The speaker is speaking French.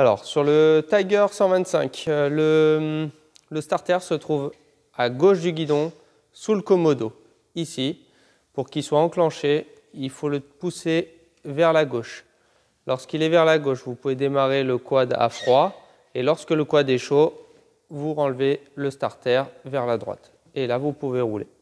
Alors, sur le Tiger 125, euh, le, starter se trouve à gauche du guidon, sous le commodo, ici. Pour qu'il soit enclenché, il faut le pousser vers la gauche. Lorsqu'il est vers la gauche, vous pouvez démarrer le quad à froid. Et lorsque le quad est chaud, vous renlevez le starter vers la droite. Et là, vous pouvez rouler.